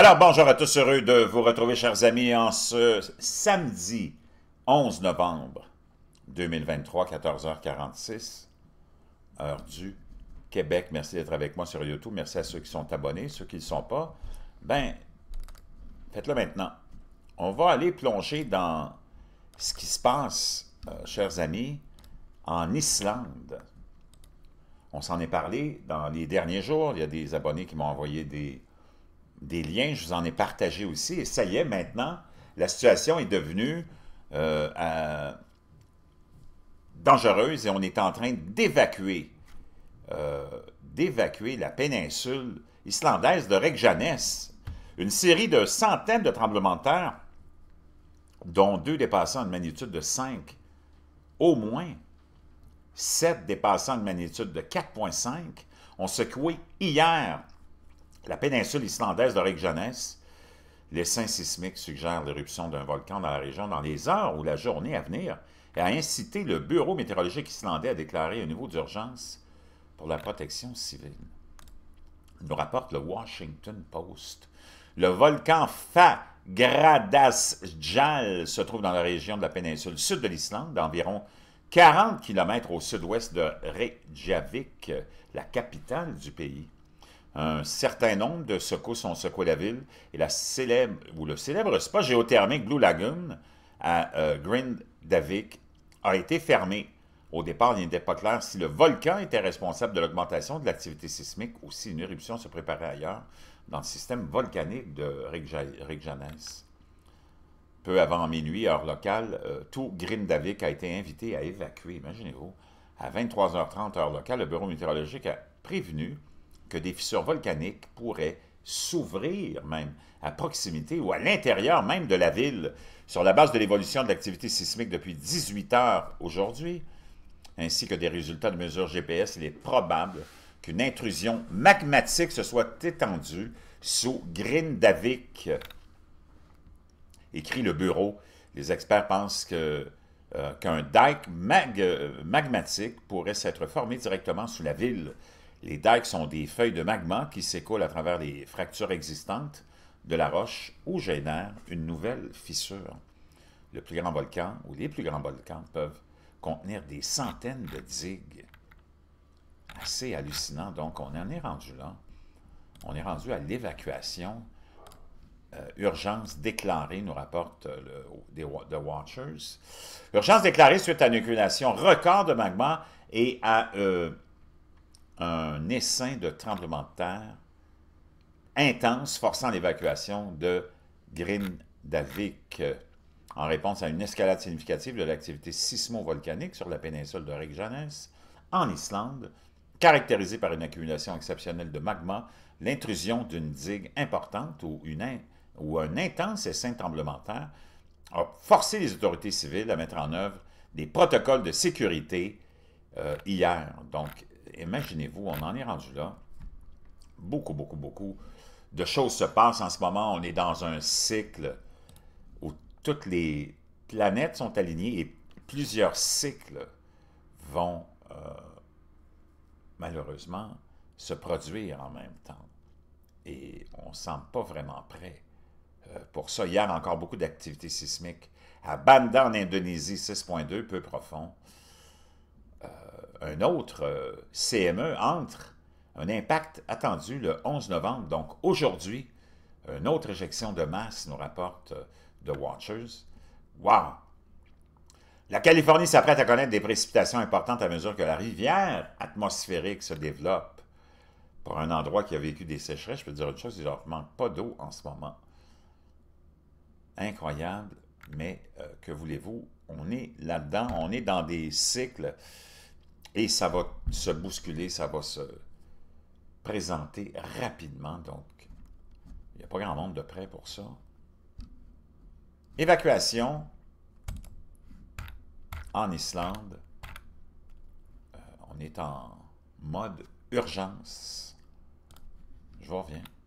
Alors, bonjour à tous, heureux de vous retrouver, chers amis, en ce samedi 11 novembre 2023, 14h46, heure du Québec. Merci d'être avec moi sur YouTube. Merci à ceux qui sont abonnés, ceux qui ne le sont pas. Ben, faites-le maintenant. On va aller plonger dans ce qui se passe, euh, chers amis, en Islande. On s'en est parlé dans les derniers jours. Il y a des abonnés qui m'ont envoyé des des liens, je vous en ai partagé aussi. Et ça y est, maintenant, la situation est devenue euh, euh, dangereuse et on est en train d'évacuer euh, d'évacuer la péninsule islandaise de Reykjanes. Une série de centaines de tremblements de terre, dont deux dépassant une magnitude de 5, au moins sept dépassant une magnitude de 4,5, ont secoué hier la péninsule islandaise de Les l'essai sismique suggère l'éruption d'un volcan dans la région dans les heures ou la journée à venir et a incité le Bureau météorologique islandais à déclarer un niveau d'urgence pour la protection civile. Nous rapporte le Washington Post. Le volcan Fagradasjal se trouve dans la région de la péninsule sud de l'Islande, environ 40 km au sud-ouest de Reykjavik, la capitale du pays un certain nombre de secousses ont secoué la ville et la célèbre, ou le célèbre spa géothermique Blue Lagoon à euh, Grindavik a été fermé. Au départ, il n'était pas clair si le volcan était responsable de l'augmentation de l'activité sismique ou si une éruption se préparait ailleurs dans le système volcanique de Reykjanes. Peu avant minuit, heure locale, euh, tout Grindavik a été invité à évacuer. Imaginez-vous, à 23h30, heure locale, le bureau météorologique a prévenu que des fissures volcaniques pourraient s'ouvrir même à proximité ou à l'intérieur même de la ville sur la base de l'évolution de l'activité sismique depuis 18 heures aujourd'hui, ainsi que des résultats de mesures GPS, il est probable qu'une intrusion magmatique se soit étendue sous Grindavik. Écrit le bureau, les experts pensent que euh, qu'un dike euh, magmatique pourrait s'être formé directement sous la ville les dikes sont des feuilles de magma qui s'écoulent à travers les fractures existantes de la roche ou génèrent une nouvelle fissure. Le plus grand volcan ou les plus grands volcans peuvent contenir des centaines de digues. Assez hallucinant, donc on en est rendu là. On est rendu à l'évacuation. Euh, urgence déclarée, nous rapporte euh, des, The Watchers. Urgence déclarée suite à une record de magma et à euh, un essaim de tremblement de terre intense forçant l'évacuation de Grindavik euh, en réponse à une escalade significative de l'activité sismo-volcanique sur la péninsule de Reykjanes en Islande, caractérisée par une accumulation exceptionnelle de magma, l'intrusion d'une digue importante ou, une intense ou un intense essaim terre a forcé les autorités civiles à mettre en œuvre des protocoles de sécurité euh, hier. Donc, imaginez-vous, on en est rendu là. Beaucoup, beaucoup, beaucoup de choses se passent en ce moment. On est dans un cycle où toutes les planètes sont alignées et plusieurs cycles vont euh, malheureusement se produire en même temps. Et on ne semble pas vraiment prêt euh, pour ça. Il y a encore beaucoup d'activités sismiques à Banda en Indonésie, 6.2, peu profond un autre euh, CME entre, un impact attendu le 11 novembre. Donc aujourd'hui, une autre éjection de masse nous rapporte euh, The Watchers. Wow! La Californie s'apprête à connaître des précipitations importantes à mesure que la rivière atmosphérique se développe. Pour un endroit qui a vécu des sécheresses, je peux dire une chose, il ne manque pas d'eau en ce moment. Incroyable, mais euh, que voulez-vous? On est là-dedans, on est dans des cycles. Et ça va se bousculer, ça va se présenter rapidement. Donc, il n'y a pas grand monde de prêts pour ça. Évacuation en Islande. Euh, on est en mode urgence. Je reviens.